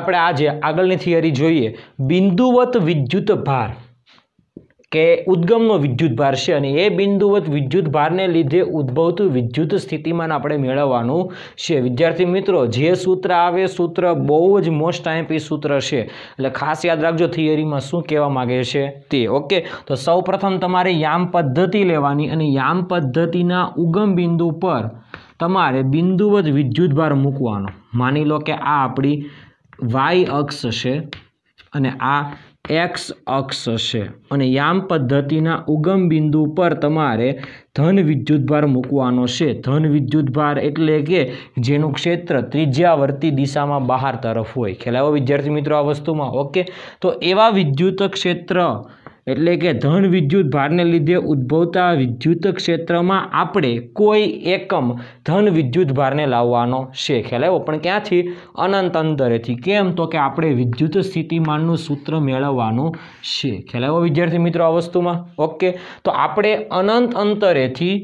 આપણે આજે આગળની થિયરી જોઈએ બિંદુવત વિદ્યુત ભાર કે ઉદ્ગમનો વિદ્યુત ભાર છે અને એ બિંદુવત વિદ્યુત ભારને લીધે ઉદ્ભવતું વિદ્યુત સ્થિતિમાન આપણે મેળવવાનું છે વિદ્યાર્થી મિત્રો જે સૂત્ર આવે સૂત્ર બહુ જ મોસ્ટ ટાઈમ સૂત્ર છે એટલે ખાસ યાદ રાખજો થિયરીમાં શું કહેવા માગે છે તે ઓકે તો સૌપ્રથમ તમારે યામ પદ્ધતિ લેવાની અને યામ પદ્ધતિના ઉગમ બિંદુ પર તમારે બિંદુવત વિદ્યુત ભાર મૂકવાનો માની લો કે આ આપણી વાય અક્ષ હશે અને આ એક્સ અક્ષ હશે અને યામ પદ્ધતિના ઉગમ બિંદુ પર તમારે ધન વિદ્યુતભાર મૂકવાનો છે ધન વિદ્યુતભાર એટલે કે જેનું ક્ષેત્ર ત્રિજ્યાવર્તી દિશામાં બહાર તરફ હોય ખ્યાલ વિદ્યાર્થી મિત્રો આ વસ્તુમાં ઓકે તો એવા વિદ્યુત ક્ષેત્ર એટલે કે ધન વિદ્યુત ભારને લીધે ઉદ્ભવતા વિદ્યુત ક્ષેત્રમાં આપણે કોઈ એકમ ધન વિદ્યુત ભારને લાવવાનો છે ખ્યાલ પણ ક્યાંથી અનંત અંતરેથી કેમ તો કે આપણે વિદ્યુત સ્થિતિમાનનું સૂત્ર મેળવવાનું છે ખ્યાલ વિદ્યાર્થી મિત્રો આ વસ્તુમાં ઓકે તો આપણે અનંત અંતરેથી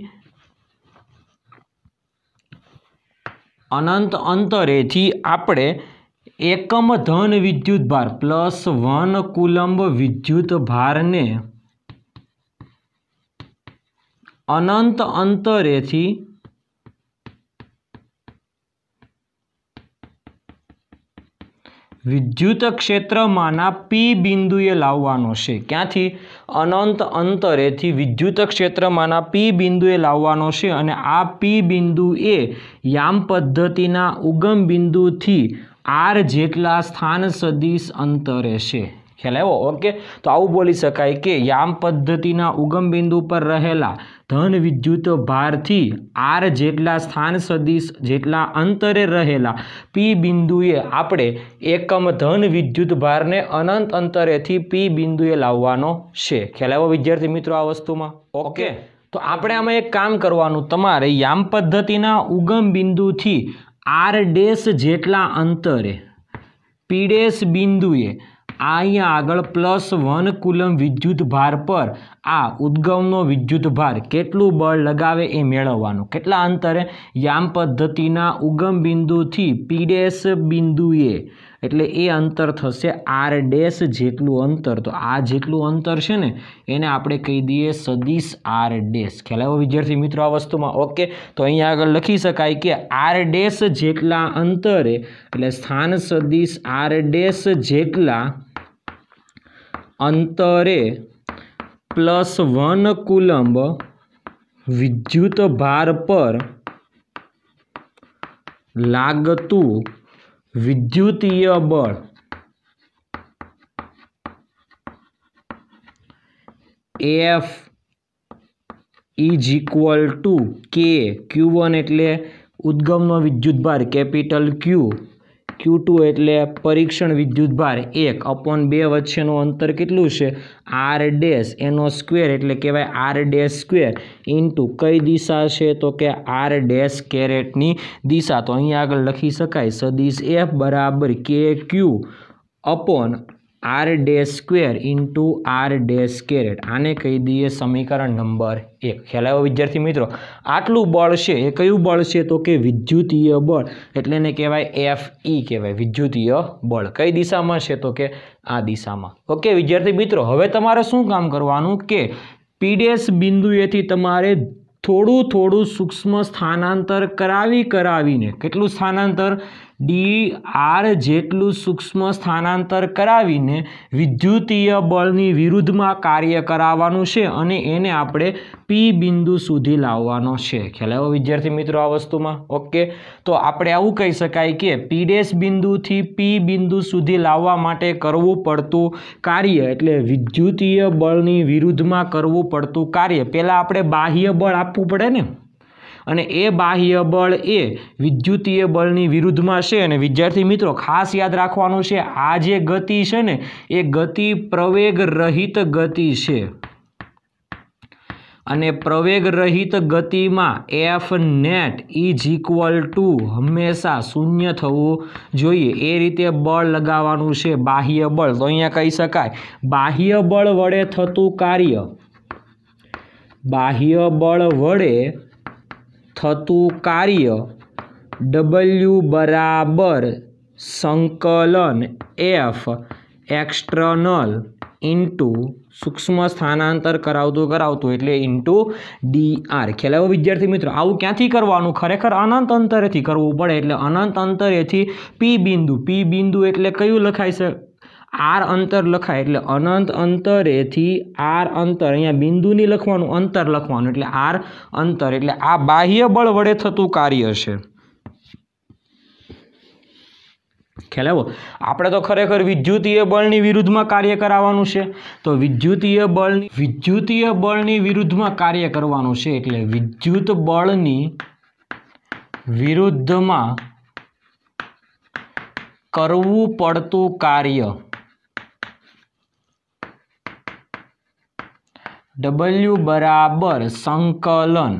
અનંત અંતરેથી આપણે એકમ ધન વિદ્યુત ભાર પ્લસ વન કુલંબ વિદ્યુતભારને અનંત અંતરેથી વિદ્યુત ક્ષેત્રમાંના પી બિંદુએ લાવવાનો છે ક્યાંથી અનંત અંતરેથી વિદ્યુત ક્ષેત્રમાંના પી બિંદુએ લાવવાનો છે અને આ પી બિંદુ એ યામ પદ્ધતિના ઉગમ બિંદુથી આર જેટલા સ્થાન સદીશ અંતરે છે ખ્યાલ આવ્યો ઓકે તો આવું બોલી શકાય કે યામ પદ્ધતિના ઉગમ બિંદુ પર રહેલા ધન વિદ્યુત ભારથી આર જેટલા સ્થાન સદીશ જેટલા અંતરે રહેલા પી બિંદુએ આપણે એકમ ધન વિદ્યુત ભારને અનંત અંતરેથી પી બિંદુએ લાવવાનો છે ખ્યાલ આવ્યો વિદ્યાર્થી મિત્રો આ વસ્તુમાં ઓકે તો આપણે આમાં એક કામ કરવાનું તમારે યામ પદ્ધતિના ઉગમ બિંદુથી આર ડેશ જેટલા અંતરે પીડેશ બિંદુએ આ અહીંયા આગળ પ્લસ વન કુલમ વિદ્યુત ભાર પર આ ઉદ્ગમનો વિદ્યુત ભાર કેટલું બળ લગાવે એ મેળવવાનું કેટલા અંતરે યામ પદ્ધતિના ઉગમ બિંદુથી પીડેસ બિંદુએ એટલે એ અંતર થશે આર ડેશ જેટલું અંતર તો આ જેટલું અંતર છે ને એને આપણે કહી દઈએ સદીશ આર ડેશ ખ્યાલ વિદ્યાર્થી મિત્રો આ વસ્તુમાં ઓકે તો અહીંયા આગળ લખી શકાય કે આર ડેશ જેટલા અંતરે એટલે સ્થાન સદીશ આર ડેશ જેટલા અંતરે प्लस वन कुलम्ब विद्युत भार पर लागत विद्युतीय बल F is equal to K Q one at उद्गम विद्युत भार कैपिटल क्यू ક્યુ ટુ એટલે પરીક્ષણ વિદ્યુત ભાર એક અપોન બે વચ્ચેનું અંતર કેટલું છે આર ડેશ એનો સ્ક્વેર એટલે કહેવાય આર ડેશ સ્ક્વેર ઇન્ટુ કઈ દિશા છે તો કે આર ડેશ કેરેટની દિશા તો અહીં આગળ લખી શકાય સદીશ એફ બરાબર K Q upon R dash square into R dash caret આને કહી દઈએ સમીકરણ નંબર એક ખ્યાલ વિદ્યાર્થી મિત્રો આટલું બળ છે એ કયું બળ છે તો કે વિદ્યુતીય બળ એટલે એને કહેવાય એફ ઈ e કહેવાય વિદ્યુતીય બળ કઈ દિશામાં છે તો કે આ દિશામાં ઓકે વિદ્યાર્થી મિત્રો હવે તમારે શું કામ કરવાનું કે પીડેશ બિંદુએથી તમારે થોડું થોડું સૂક્ષ્મ સ્થાનાંતર કરાવી કરાવીને કેટલું સ્થાનાંતર ડી આર જેટલું સૂક્ષ્મ સ્થાનાંતર કરાવીને વિદ્યુતીય બળની વિરુદ્ધમાં કાર્ય કરાવવાનું છે અને એને આપણે પી બિંદુ સુધી લાવવાનો છે ખ્યાલ વિદ્યાર્થી મિત્રો આ વસ્તુમાં ઓકે તો આપણે આવું કહી શકાય કે પી બિંદુથી પી બિંદુ સુધી લાવવા માટે કરવું પડતું કાર્ય એટલે વિદ્યુતીય બળની વિરુદ્ધમાં કરવું પડતું કાર્ય પહેલાં આપણે બાહ્ય બળ આપવું પડે ને અને એ બાહ્ય બળ એ વિદ્યુતીય બળની વિરુદ્ધમાં છે અને વિદ્યાર્થી મિત્રો ખાસ યાદ રાખવાનું છે આ જે ગતિ છે ને એ ગતિ પ્રવેગરહિત ગતિ છે અને પ્રવેગરહિત ગતિમાં F net is equal to હંમેશા શૂન્ય થવું જોઈએ એ રીતે બળ લગાવવાનું છે બાહ્ય બળ તો અહીંયા કહી શકાય બાહ્ય બળ વડે થતું કાર્ય બાહ્ય બળ વડે થતું કાર્ય ડબલ્યુ બરાબર સંકલન એફ એક્સટર્નલ ઇન્ટુ સૂક્ષ્મ સ્થાનાંતર કરાવતું કરાવતું એટલે ઇન્ટુ ડી આર ખેલાવો વિદ્યાર્થી મિત્રો આવું ક્યાંથી કરવાનું ખરેખર અનંત અંતરેથી કરવું પડે એટલે અનંત અંતરેથી પી બિંદુ પી બિંદુ એટલે કયું લખાય છે આર અંતર લખાય એટલે અનંત અંતરેથી આર અંતર અહીંયા બિંદુની લખવાનું અંતર લખવાનું એટલે આર અંતર એટલે આ બાહ્ય બળ વડે થતું કાર્ય છે ખ્યાલ આવો આપણે તો ખરેખર વિદ્યુતીય બળની વિરુદ્ધમાં કાર્ય કરાવવાનું છે તો વિદ્યુતીય બળની વિદ્યુતીય બળની વિરુદ્ધમાં કાર્ય કરવાનું છે એટલે વિદ્યુત બળની વિરુદ્ધમાં કરવું પડતું કાર્ય ડબલ્યુ બરાબર સંકલન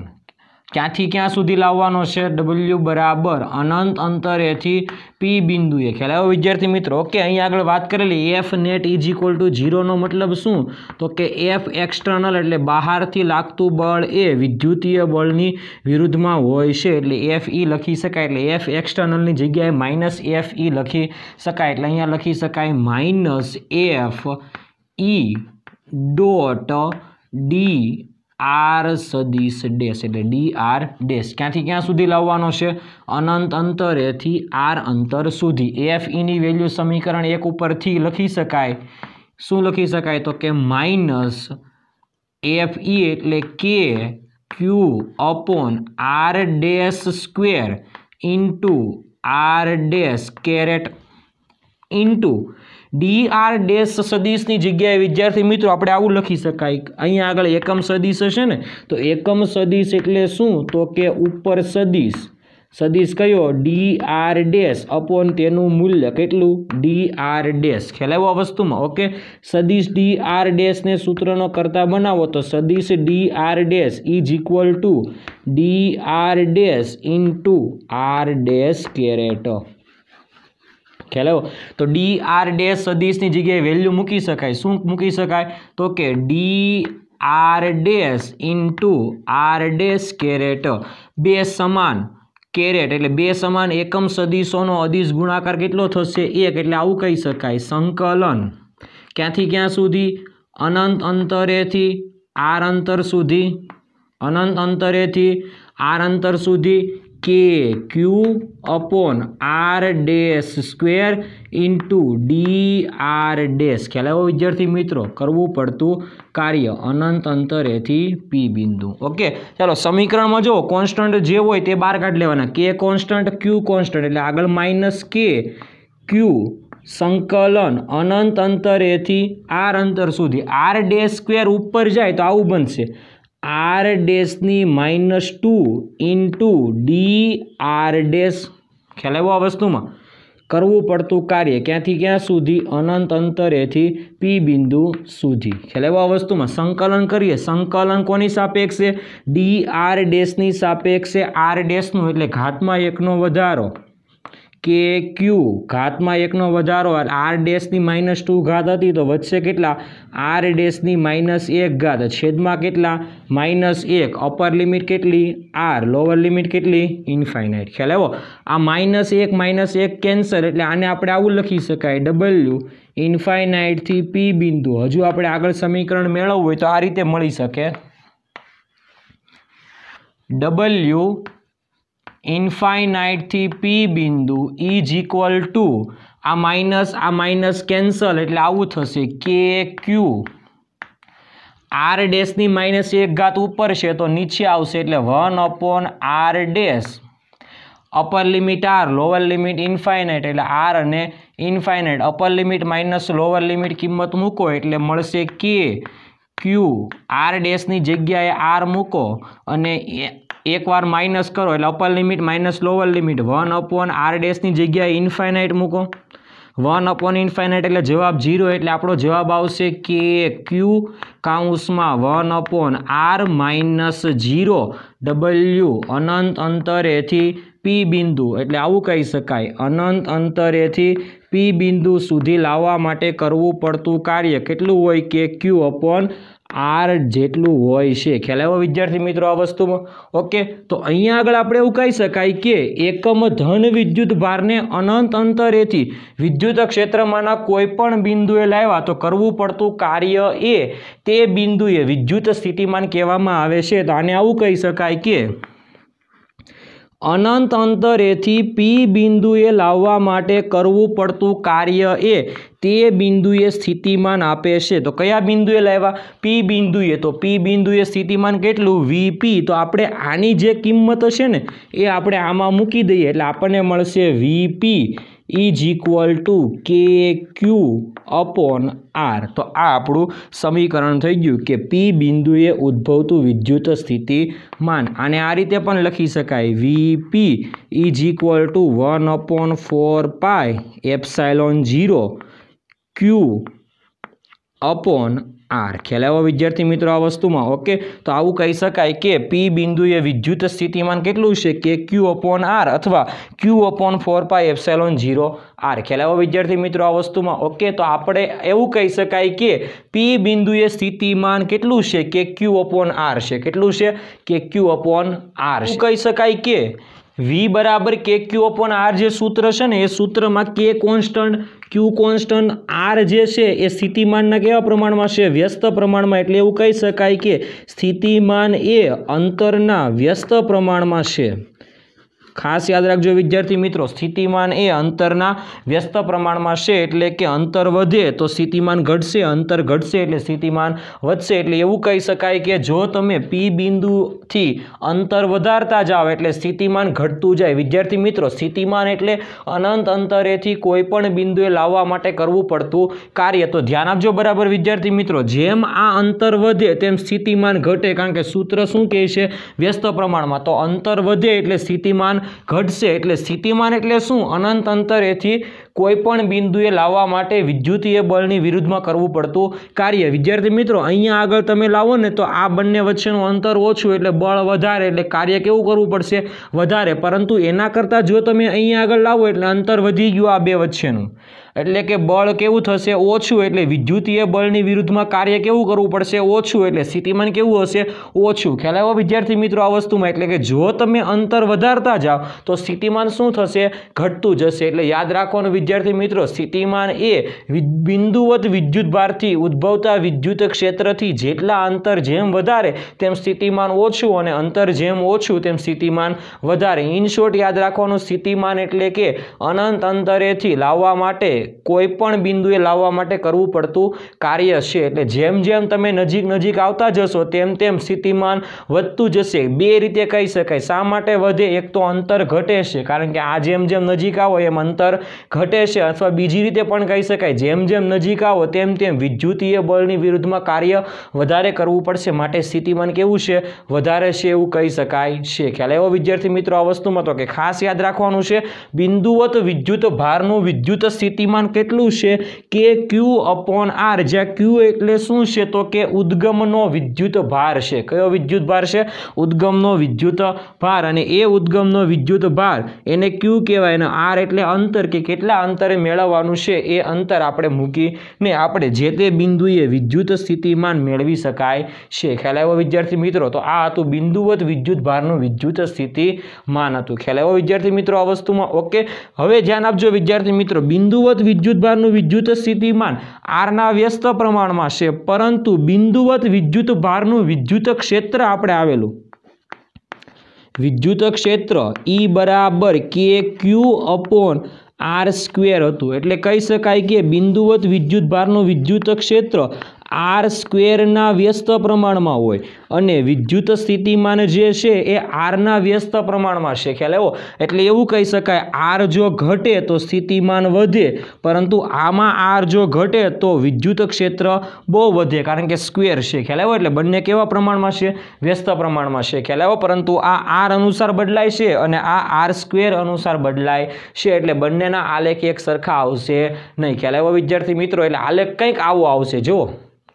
ક્યાંથી ક્યાં સુધી લાવવાનો છે ડબલ્યુ બરાબર અનંત અંતરેથી પી બિંદુએ ખ્યાલ આવ્યો વિદ્યાર્થી મિત્રો ઓકે અહીંયા આગળ વાત કરેલી F net is equal to ઝીરોનો મતલબ શું તો કે એફ એક્સટર્નલ એટલે બહારથી લાગતું બળ એ વિદ્યુતીય બળની વિરુદ્ધમાં હોય છે એટલે એફ ઈ e લખી શકાય એટલે એફ એક્સટર્નલની જગ્યાએ માઇનસ એફ ઈ લખી શકાય એટલે અહીંયા લખી શકાય minus F E dot D R સદીશ ડેશ એટલે ડી આર ડેશ ક્યાંથી ક્યાં સુધી લાવવાનો છે અનંત અંતરેથી આર અંતર સુધી એફ ઇની વેલ્યુ સમીકરણ એક ઉપરથી લખી શકાય શું લખી શકાય તો કે માઇનસ એફ ઈ એટલે K Q upon R dash square into R dash caret into D R dash સદીશની જગ્યાએ વિદ્યાર્થી મિત્રો આપણે આવું લખી શકાય અહીંયા આગળ એકમ સદીશ હશે ને તો એકમ સદીશ એટલે શું તો કે ઉપર સદીશ સદીશ કયો ડી આર ડેશ અપોન તેનું મૂલ્ય કેટલું ડી આર ડેશ ખ્યાલ આ વસ્તુમાં ઓકે સદીશ ડી આર ડેશને સૂત્રનો કરતા બનાવો તો સદીશ D R dash is equal to D R dash into R dash caret ખેલો તો ડી આર ડેશ સદીશની જગ્યાએ વેલ્યુ મૂકી શકાય શું મૂકી શકાય તો K D R dash into R dash caret બે સમાન કેરેટ એટલે બે સમાન એકમ સદીશોનો અદિશ ગુણાકાર કેટલો થશે એક એટલે આવું કહી શકાય સંકલન ક્યાંથી ક્યાં સુધી અનંત અંતરેથી આર અંતર સુધી અનંત અંતરેથી આર અંતર સુધી K Q upon R dash square into D R dash ખ્યાલ આવ્યો વિદ્યાર્થી મિત્રો કરવું પડતું કાર્ય અનંત અંતરેથી પી બિંદુ ઓકે ચાલો સમીકરણમાં જો કોન્સ્ટન્ટ જે હોય તે બહાર કાઢી લેવાના કે કોન્સ્ટન્ટ ક્યુ કોન્સ્ટન્ટ એટલે આગળ માઇનસ કે ક્યુ સંકલન અનંત અંતરેથી આર અંતર સુધી આર ડે સ્ક્વેર ઉપર જાય તો આવું બનશે આર ડેસની minus two into D R dash ખ્યાલ આ વસ્તુમાં કરવું પડતું કાર્ય ક્યાંથી ક્યાં સુધી અનંત અંતરેથી પી બિંદુ સુધી ખ્યાલ આ વસ્તુમાં સંકલન કરીએ સંકલન કોની સાપેક્ષે ડી આર ડેશની સાપેક્ષે આર ડેશનું એટલે ઘાતમાં એકનો વધારો કે ક્યુ ઘાતમાં એકનો વધારો આર ડેસની માઇનસ ટુ ઘાત હતી તો વધશે કેટલા આર ડેસની માઇનસ એક ઘાત છેદમાં કેટલા માઇનસ એક અપર લિમિટ કેટલી આર લોઅર લિમિટ કેટલી ઇન્ફાઇનાઇટ ખ્યાલ આવ્યો આ માઇનસ એક માઇનસ એક કેન્સર એટલે આને આપણે આવું લખી શકાય ડબલ્યુ ઇન્ફાઇનાઇટથી પી બિંદુ હજુ આપણે આગળ સમીકરણ મેળવવું હોય તો આ રીતે મળી શકે ડબલ્યુ ઇન્ફાઇનાઇટથી પી બિંદુ ઇઝ ઇક્વલ ટુ આ માઇનસ આ માઇનસ કેન્સલ એટલે આવું થશે કે ક્યુ આર ડેશની માઇનસ એક ઘાત ઉપર છે તો નીચે આવશે એટલે one upon R dash upper limit R lower limit infinite એટલે આર અને infinite upper limit minus lower limit કિંમત મૂકો એટલે મળશે કે ક્યુ આર ડેશની જગ્યાએ આર મૂકો અને એકવાર માઇનસ કરો એટલે upper limit minus lower limit one upon R ડેસની જગ્યાએ ઇન્ફાઇનાઇટ મૂકો વન અપોન ઇન્ફાઇનાઇટ એટલે જવાબ ઝીરો એટલે આપણો જવાબ આવશે કે ક્યુ કાઉન્સમાં one upon R minus zero W અનંત અંતરેથી પી બિંદુ એટલે આવું કહી શકાય અનંત અંતરેથી પી બિંદુ સુધી લાવવા માટે કરવું પડતું કાર્ય કેટલું હોય કે ક્યુ અપોન આર જેટલું હોય છે ખ્યાલ આવ્યો વિદ્યાર્થી મિત્રો આ વસ્તુમાં ઓકે તો અહીંયા આગળ આપણે એવું કહી શકાય કે એકમ ધન વિદ્યુત ભારને અનંત અંતરેથી વિદ્યુત ક્ષેત્રમાંના કોઈપણ બિંદુએ લાવ્યા તો કરવું પડતું કાર્ય એ તે બિંદુએ વિદ્યુત સ્થિતિમાન કહેવામાં આવે છે તો આને આવું કહી શકાય કે અનંત અંતરેથી પી બિંદુએ લાવવા માટે કરવું પડતું કાર્ય એ તે બિંદુએ સ્થિતિમાન આપે છે તો કયા બિંદુએ લાવ્યા પી બિંદુએ તો પી બિંદુએ સ્થિતિમાન કેટલું વીપી તો આપણે આની જે કિંમત હશે ને એ આપણે આમાં મૂકી દઈએ એટલે આપણને મળશે VP is equal to K Q upon R તો આ આપણું સમીકરણ થઈ ગયું કે પી બિંદુએ ઉદ્ભવતું વિદ્યુત સ્થિતિમાન અને આ રીતે પણ લખી શકાય V P is equal to one upon four pi epsilon zero Q upon R ખેલાવો વિદ્યાર્થી મિત્રો આ વસ્તુમાં ઓકે તો આવું કહી શકાય કે પી બિંદુએ વિદ્યુત સ્થિતિમાન કેટલું છે કે ક્યુ અપોન આર અથવા Q upon four pi epsilon zero R ખેલાવો વિદ્યાર્થી મિત્રો આ વસ્તુમાં ઓકે તો આપણે એવું કહી શકાય કે પી બિંદુએ સ્થિતિમાન કેટલું છે કે ક્યુ અપોન આર છે કેટલું છે કે ક્યુ અપોન આર કહી શકાય કે વી બરાબર કે ક્યુ અપોન આર જે સૂત્ર છે ને એ સૂત્રમાં કે કોન્સ્ટન્ટ ક્યુ કોન્સ્ટન્ટ આર જે છે એ સ્થિતિમાનના કેવા પ્રમાણમાં છે વ્યસ્ત પ્રમાણમાં એટલે એવું કહી શકાય કે સ્થિતિમાન એ અંતરના વ્યસ્ત પ્રમાણમાં છે ખાસ યાદ રાખજો વિદ્યાર્થી મિત્રો સ્થિતિમાન એ અંતરના વ્યસ્ત પ્રમાણમાં છે એટલે કે અંતર વધે તો સ્થિતિમાન ઘટશે અંતર ઘટશે એટલે સ્થિતિમાન વધશે એટલે એવું કહી શકાય કે જો તમે પી બિંદુથી અંતર વધારતા જાઓ એટલે સ્થિતિમાન ઘટતું જાય વિદ્યાર્થી મિત્રો સ્થિતિમાન એટલે અનંત અંતરેથી કોઈ પણ બિંદુએ લાવવા માટે કરવું પડતું કાર્ય તો ધ્યાન આપજો બરાબર વિદ્યાર્થી મિત્રો જેમ આ અંતર વધે તેમ સ્થિતિમાન ઘટે કારણ કે સૂત્ર શું કહે છે વ્યસ્ત પ્રમાણમાં તો અંતર વધે એટલે સ્થિતિમાન ઘટશે એટલે સ્થિતિમાન એટલે શું અનંત અંતરેથી કોઈપણ બિંદુએ લાવવા માટે વિદ્યુતીય બળની વિરુદ્ધમાં કરવું પડતું કાર્ય વિદ્યાર્થી મિત્રો અહીંયા આગળ તમે લાવો ને તો આ બંને વચ્ચેનું અંતર ઓછું એટલે બળ વધારે એટલે કાર્ય કેવું કરવું પડશે વધારે પરંતુ એના કરતાં જો તમે અહીંયા આગળ લાવો એટલે અંતર વધી ગયું આ બે વચ્ચેનું એટલે કે બળ કેવું થશે ઓછું એટલે વિદ્યુતીય બળની વિરુદ્ધમાં કાર્ય કેવું કરવું પડશે ઓછું એટલે સ્થિતિમાન કેવું હશે ઓછું ખ્યાલ વિદ્યાર્થી મિત્રો આ વસ્તુમાં એટલે કે જો તમે અંતર વધારતા જાઓ તો સ્થિતિમાન શું થશે ઘટતું જશે એટલે યાદ રાખવાનું વિદ્યાર્થી મિત્રો સ્થિતિમાન એ બિંદુવત ભારથી ઉદ્ભવતા વિદ્યુત ક્ષેત્રથી જેટલા અંતર જેમ વધારે તેમ સ્થિતિમાન ઓછું અને અંતર જેમ ઓછું તેમ સ્થિતિમાન વધારે ઇનશોર્ટ યાદ રાખવાનું સ્થિતિમાન એટલે કે અનંત અંતરેથી લાવવા માટે કોઈપણ બિંદુએ લાવવા માટે કરવું પડતું કાર્ય છે એટલે જેમ જેમ તમે નજીક નજીક આવતા જશો તેમ તેમ સ્થિતિમાન વધતું જશે બે રીતે કહી શકાય શા માટે વધે એક તો અંતર ઘટે છે કારણ કે આ જેમ જેમ નજીક આવો એમ અંતર ઘટે છે અથવા બીજી રીતે પણ કહી શકાય જેમ જેમ નજીક આવો તેમ તેમ વિદ્યુતીય બળની વિરુદ્ધમાં કાર્ય વધારે કરવું પડશે માટે સ્થિતિમાન કેવું છે વધારે છે એવું કહી શકાય છે ખ્યાલ એવો વિદ્યાર્થી મિત્રો આ વસ્તુમાં તો કે ખાસ યાદ રાખવાનું છે બિંદુવત વિદ્યુત ભારનું વિદ્યુત સ્થિતિ પરિમાણ કેટલું છે કે ક્યુ અપોન આર જ્યાં ક્યુ એટલે શું છે તો કે ઉદ્ગમનો વિદ્યુત ભાર છે કયો વિદ્યુત ભાર છે ઉદ્ગમનો વિદ્યુત ભાર અને એ ઉદ્ગમનો વિદ્યુત ભાર એને ક્યુ કહેવાય અને આર એટલે અંતર કે કેટલા અંતરે મેળવવાનું છે એ અંતર આપણે મૂકીને આપણે જે તે બિંદુએ વિદ્યુત સ્થિતિમાન મેળવી શકાય છે ખ્યાલ વિદ્યાર્થી મિત્રો તો આ હતું બિંદુવત વિદ્યુત ભારનું વિદ્યુત સ્થિતિમાન હતું ખ્યાલ વિદ્યાર્થી મિત્રો આ વસ્તુમાં ઓકે હવે ધ્યાન આપજો વિદ્યાર્થી મિત્રો બિંદુવત બિંદુવત વિદ્યુતભારનું વિદ્યુત સ્થિતિમાન આરના વ્યસ્ત પ્રમાણમાં છે પરંતુ બિંદુવત વિદ્યુત ભારનું વિદ્યુત ક્ષેત્ર આપણે આવેલું વિદ્યુત ક્ષેત્ર ઈ e બરાબર K Q upon R square હતું એટલે કહી શકાય કે બિંદુવત વિદ્યુતભારનું વિદ્યુત ક્ષેત્ર આર સ્ક્વેરના વ્યસ્ત પ્રમાણમાં હોય અને વિદ્યુત સ્થિતિમાન જે છે એ આરના વ્યસ્ત પ્રમાણમાં છે ખ્યાલ એવો એટલે એવું કહી શકાય આર જો ઘટે તો સ્થિતિમાન વધે પરંતુ આમાં આર જો ઘટે તો વિદ્યુત ક્ષેત્ર બહુ વધે કારણ કે સ્ક્વેર છે ખ્યાલ આવ્યો એટલે બંને કેવા પ્રમાણમાં છે વ્યસ્ત પ્રમાણમાં છે ખ્યાલ આવ્યો પરંતુ આ આર અનુસાર બદલાય છે અને આ આર સ્ક્વેર અનુસાર બદલાય છે એટલે બંનેના આલેખ એક સરખા આવશે નહીં ખ્યાલ આવ્યો વિદ્યાર્થી મિત્રો એટલે આલેખ કંઈક આવો આવશે જુઓ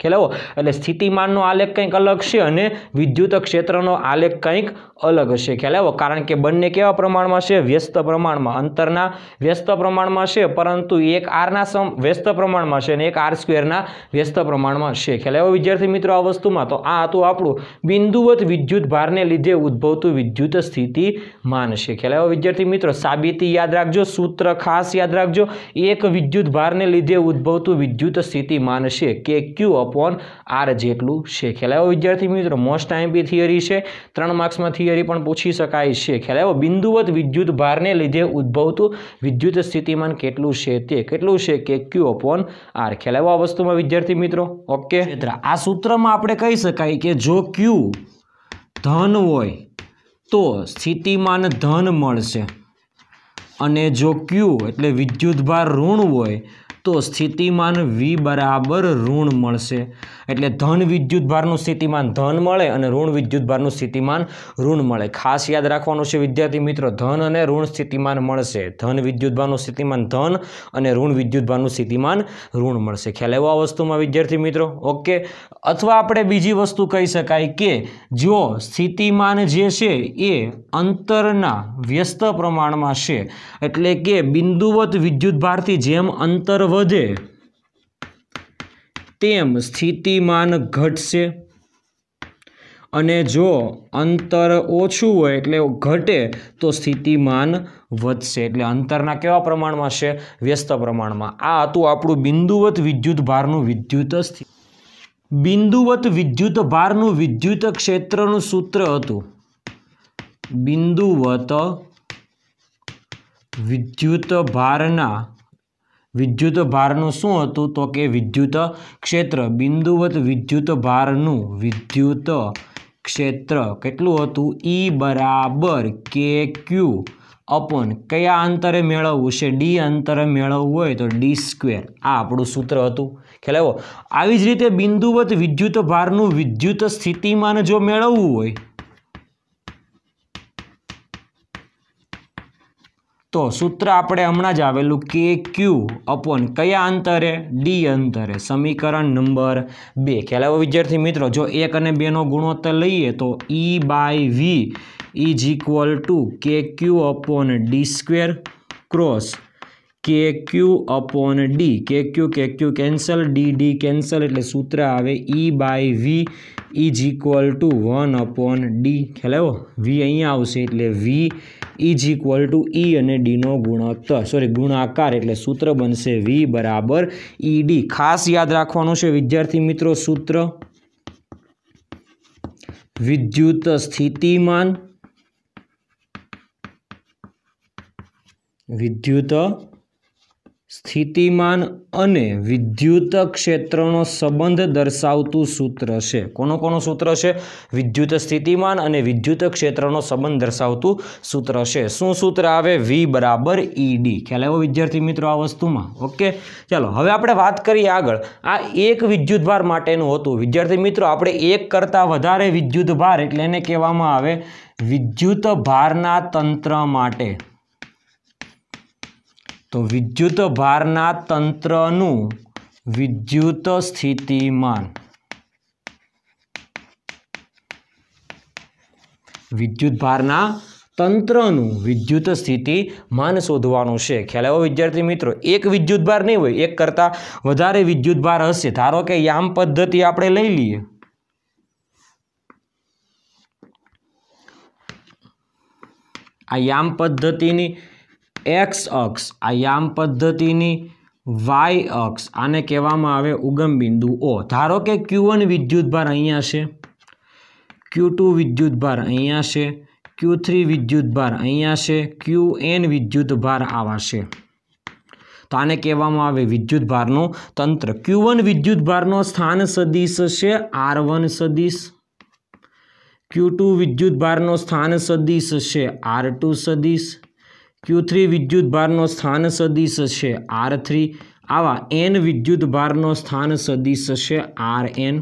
ખેલાવો એટલે સ્થિતિમાનનો આલેખ કંઈક અલગ છે અને વિદ્યુત ક્ષેત્રનો આલેખ કંઈક અલગ હશે ખ્યાલ આવ્યો કારણ કે બંને કેવા પ્રમાણમાં છે વ્યસ્ત પ્રમાણમાં અંતરના વ્યસ્ત પ્રમાણમાં છે પરંતુ એક આરના સમ વ્યસ્ત પ્રમાણમાં છે અને એક આર સ્ક્વેરના વ્યસ્ત પ્રમાણમાં છે ખ્યાલ આવ્યો વિદ્યાર્થી મિત્રો આ વસ્તુમાં તો આ હતું આપણું બિંદુવત વિદ્યુત ભારને લીધે ઉદ્ભવતું વિદ્યુત સ્થિતિ માન છે ખ્યાલ આવ્યો વિદ્યાર્થી મિત્રો સાબિતી યાદ રાખજો સૂત્ર ખાસ યાદ રાખજો એક વિદ્યુત ભારને લીધે ઉદ્ભવતું વિદ્યુત સ્થિતિ માન છે કે ક્યુ અપોન આર જેટલું છે ખ્યાલ આવ્યો વિદ્યાર્થી મિત્રો મોસ્ટ બી થિયરી છે ત્રણ માર્ક્સમાંથી થિયરી પણ પૂછી શકાય છે ખ્યાલ આવ્યો બિંદુવત વિદ્યુત ભારને લીધે ઉદ્ભવતું વિદ્યુત સ્થિતિમાન કેટલું છે તે કેટલું છે કે ક્યુ અપોન આર ખ્યાલ આવ્યો આ વસ્તુમાં વિદ્યાર્થી મિત્રો ઓકે આ સૂત્રમાં આપણે કહી શકાય કે જો ક્યુ ધન હોય તો સ્થિતિમાન ધન મળશે અને જો ક્યુ એટલે વિદ્યુત ભાર ઋણ હોય તો સ્થિતિમાન વી બરાબર ઋણ મળશે એટલે ધન વિદ્યુત ભારનું સ્થિતિમાન ધન મળે અને ઋણ વિદ્યુત ભારનું સ્થિતિમાન ઋણ મળે ખાસ યાદ રાખવાનું છે વિદ્યાર્થી મિત્રો ધન અને ઋણ સ્થિતિમાન મળશે ધન વિદ્યુત ભારનું સ્થિતિમાન ધન અને ઋણ વિદ્યુત ભારનું સ્થિતિમાન ઋણ મળશે ખ્યાલ એવો આ વસ્તુમાં વિદ્યાર્થી મિત્રો ઓકે અથવા આપણે બીજી વસ્તુ કહી શકાય કે જો સ્થિતિમાન જે છે એ અંતરના વ્યસ્ત પ્રમાણમાં છે એટલે કે બિંદુવત ભારથી જેમ અંતર વધે તેમ સ્થિતિમાન ઘટશે અને જો અંતર ઓછું હોય એટલે ઘટે તો સ્થિતિમાન વધશે એટલે અંતરના કેવા પ્રમાણમાં છે વ્યસ્ત પ્રમાણમાં આ હતું આપણું બિંદુવત વિદ્યુત ભારનું વિદ્યુત સ્થિ બિંદુવત વિદ્યુત ભારનું વિદ્યુત ક્ષેત્રનું સૂત્ર હતું બિંદુવત વિદ્યુત ભારના વિદ્યુત ભારનું શું હતું તો કે વિદ્યુત ક્ષેત્ર બિંદુવત વિદ્યુત ભારનું વિદ્યુત ક્ષેત્ર કેટલું હતું ઈ e બરાબર કે ક્યુ અપોન કયા અંતરે મેળવવું છે ડી અંતરે મેળવવું હોય તો ડી સ્ક્વેર આ આપણું સૂત્ર હતું ખ્યાલ આવી જ રીતે બિંદુવત વિદ્યુત ભારનું વિદ્યુત સ્થિતિમાન જો મેળવવું હોય તો સૂત્ર આપણે હમણાં જ આવેલું કે ક્યુ અપોન કયા અંતરે ડી અંતરે સમીકરણ નંબર બે ખ્યાલ આવ્યો વિદ્યાર્થી મિત્રો જો એક અને બેનો ગુણોત્તર લઈએ તો E by V is equal to K Q upon D square cross K Q upon D K Q K Q cancel D D cancel એટલે સૂત્ર આવે E by V is equal to one upon D ખ્યાલ આવ્યો V અહીંયા આવશે એટલે V is equal to E અને ડીનો ગુણોત્તર સોરી ગુણાકાર એટલે સૂત્ર બનશે વી બરાબર ઈડી e ખાસ યાદ રાખવાનું છે વિદ્યાર્થી મિત્રો સૂત્ર વિદ્યુત સ્થિતિમાન વિદ્યુત સ્થિતિમાન અને વિદ્યુત ક્ષેત્રનો સંબંધ દર્શાવતું સૂત્ર છે કોનો કોનો સૂત્ર છે વિદ્યુત સ્થિતિમાન અને વિદ્યુત ક્ષેત્રનો સંબંધ દર્શાવતું સૂત્ર છે શું સૂત્ર આવે વી બરાબર ઈડી e ખ્યાલ એવો વિદ્યાર્થી મિત્રો આ વસ્તુમાં ઓકે ચાલો હવે આપણે વાત કરીએ આગળ આ એક વિદ્યુતભાર માટેનું હતું વિદ્યાર્થી મિત્રો આપણે એક કરતાં વધારે વિદ્યુતભાર એટલે એને કહેવામાં આવે વિદ્યુત ભારના તંત્ર માટે તો વિદ્યુત ભારના તંત્રનું વિદ્યુત સ્થિતિમાન વિદ્યુત ભારના તંત્રનું વિદ્યુત સ્થિતિમાન શોધવાનું છે ખ્યાલ આવ્યો વિદ્યાર્થી મિત્રો એક વિદ્યુત ભાર નહીં હોય એક કરતાં વધારે વિદ્યુત ભાર હશે ધારો કે યામ પદ્ધતિ આપણે લઈ લઈએ આ યામ પદ્ધતિની એક્સ અક્ષ આ યામ પદ્ધતિની વાય અક્ષ આને કહેવામાં આવે ઉગમ બિંદુ ઓ ધારો કે ક્યુ વન વિદ્યુતભાર અહીંયા છે ક્યુ ટુ વિદ્યુતભાર અહીંયા છે ક્યુ થ્રી વિદ્યુતભાર અહીંયા છે ક્યુ એન વિદ્યુતભાર આવા છે તો આને કહેવામાં આવે વિદ્યુતભારનું તંત્ર ક્યુ વન વિદ્યુતભારનો સ્થાન સદિશ છે આર વન સદીશ ક્યુ ટુ વિદ્યુતભારનો સ્થાન સદીશ છે આર ટુ સદીશ ક્યુ થ્રી વિદ્યુત ભારનો સ્થાન સદિશ છે આર થ્રી આવા એન વિદ્યુત ભારનો સ્થાન સદિશ છે આર એન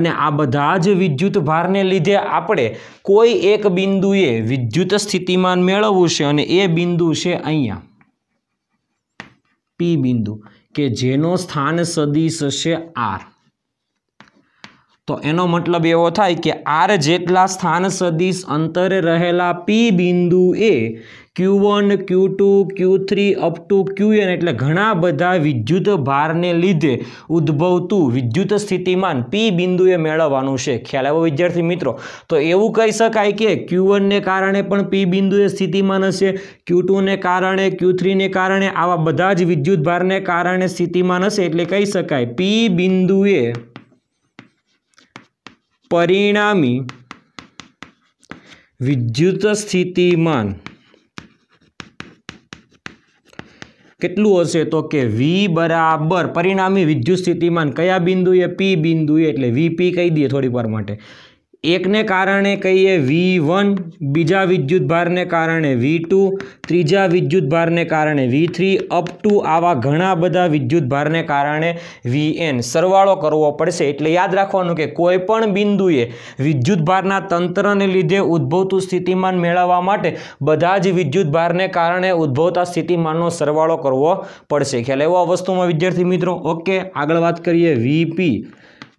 અને આ બધા જ વિદ્યુત ભારને લીધે આપણે કોઈ એક બિંદુએ વિદ્યુત સ્થિતિમાન મેળવવું છે અને એ બિંદુ છે અહીંયા પી બિંદુ કે જેનો સ્થાન સદિશ છે આર તો એનો મતલબ એવો થાય કે આર જેટલા સ્થાન સદીશ અંતરે રહેલા પી બિંદુ એ Q one Q two Q three up to Q N એટલે ઘણા બધા વિદ્યુત ભારને લીધે ઉદ્ભવતું વિદ્યુત સ્થિતિમાન પી બિંદુએ મેળવવાનું છે ખ્યાલ આવ્યો વિદ્યાર્થી મિત્રો તો એવું કહી શકાય કે ક્યુ વનને કારણે પણ પી બિંદુએ સ્થિતિમાન હશે ક્યુ ટુને કારણે ક્યુ થ્રીને કારણે આવા બધા જ વિદ્યુત ભારને કારણે સ્થિતિમાન હશે એટલે કહી શકાય પી બિંદુએ પરિણામી વિદ્યુત સ્થિતિમાન કેટલું હશે તો કે વી બરાબર પરિણામી વિદ્યુત સ્થિતિમાન કયા બિંદુએ પી બિંદુએ એટલે વી પી કહી દઈએ થોડી વાર માટે એકને કારણે કહીએ વી વન બીજા વિદ્યુતભારને કારણે વી ટુ ત્રીજા વિદ્યુતભારને કારણે વી થ્રી અપ ટુ આવા ઘણા બધા વિદ્યુતભારને કારણે વી એન સરવાળો કરવો પડશે એટલે યાદ રાખવાનું કે કોઈપણ બિંદુએ વિદ્યુતભારના તંત્રને લીધે ઉદ્ભવતું સ્થિતિમાન મેળવવા માટે બધા જ વિદ્યુતભારને કારણે ઉદ્ભવતા સ્થિતિમાનનો સરવાળો કરવો પડશે ખ્યાલ એવો વસ્તુમાં વિદ્યાર્થી મિત્રો ઓકે આગળ વાત કરીએ વીપી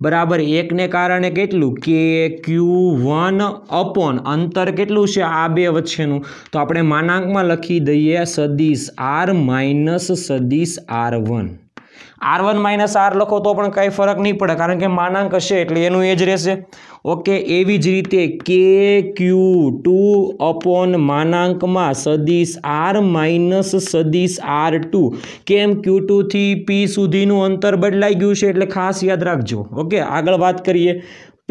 બરાબર એકને કારણે કેટલું કે ક્યુ વન અપોન અંતર કેટલું છે આ બે વચ્ચેનું તો આપણે માનાંકમાં લખી દઈએ સદીશ આર માઇનસ સદીશ R one R one minus R લખો તો પણ કાંઈ ફરક નહીં પડે કારણ કે માનાંક હશે એટલે એનું એ જ રહેશે ઓકે એવી જ રીતે કે ક્યુ ટુ અપોન માનાંકમાં સદીશ આર માઇનસ સદીશ આર ટુ કેમ ક્યુ ટુથી પી સુધીનું અંતર બદલાઈ ગયું છે એટલે ખાસ યાદ રાખજો ઓકે આગળ વાત કરીએ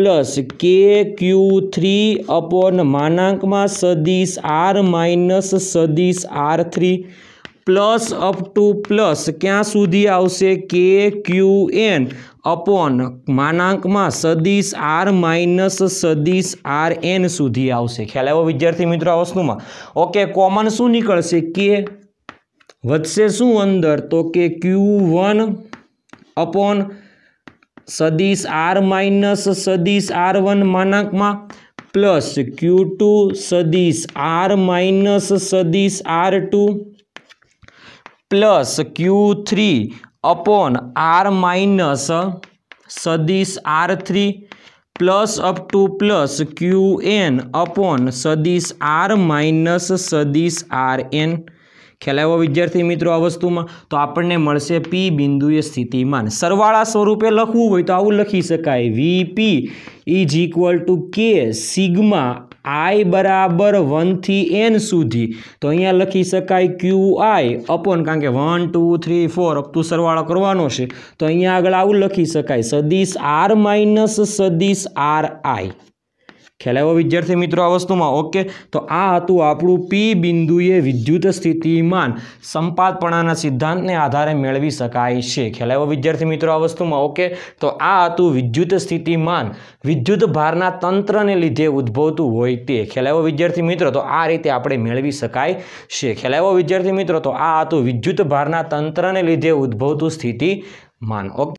પ્લસ કે ક્યુ થ્રી અપોન માનાંકમાં સદીશ આર માઇનસ સદીશ R three plus up to plus ક્યાં સુધી આવશે કે ક્યુ એન અપોન માનાંકમાં સદીશ આર માઇનસ સદીશ આર એન સુધી આવશે ખ્યાલ આવ્યો વિદ્યાર્થી મિત્રો આ વસ્તુમાં ઓકે કોમન શું નીકળશે કે વધશે શું અંદર તો કે ક્યુ વન અપોન સદીશ આર માઇનસ સદીશ આર વન માનાંકમાં પ્લસ ક્યુ ટુ સદીશ આર માઇનસ સદીશ R two plus Q three upon R minus સદીશ R three plus up to plus Q N upon સદીશ આર માઇનસ સદીશ R N ખ્યાલ વિદ્યાર્થી મિત્રો આ વસ્તુમાં તો આપણને મળશે પી બિંદુએ સ્થિતિમાન સરવાળા સ્વરૂપે લખવું હોય તો આવું લખી શકાય V P is equal to K sigma I બરાબર વનથી એન સુધી તો અહીંયા લખી શકાય ક્યુ આઈ અપોન કારણ કે one two three four up to સરવાળો કરવાનો છે તો અહીંયા આગળ આવું લખી શકાય સદીશ આર માઇનસ સદીશ આર આઈ ખ્યાલ વિદ્યાર્થી મિત્રો આ વસ્તુમાં ઓકે તો આ હતું આપણું પી બિંદુએ વિદ્યુત સ્થિતિમાન સંપાદપણાના સિદ્ધાંતને આધારે મેળવી શકાય છે ખ્યાલ વિદ્યાર્થી મિત્રો આ વસ્તુમાં ઓકે તો આ હતું વિદ્યુત સ્થિતિમાન વિદ્યુત ભારના તંત્રને લીધે ઉદ્ભવતું હોય તે ખ્યાલ વિદ્યાર્થી મિત્રો તો આ રીતે આપણે મેળવી શકાય છે ખ્યાલ વિદ્યાર્થી મિત્રો તો આ હતું વિદ્યુત ભારના તંત્રને લીધે ઉદ્ભવતું સ્થિતિમાન ઓકે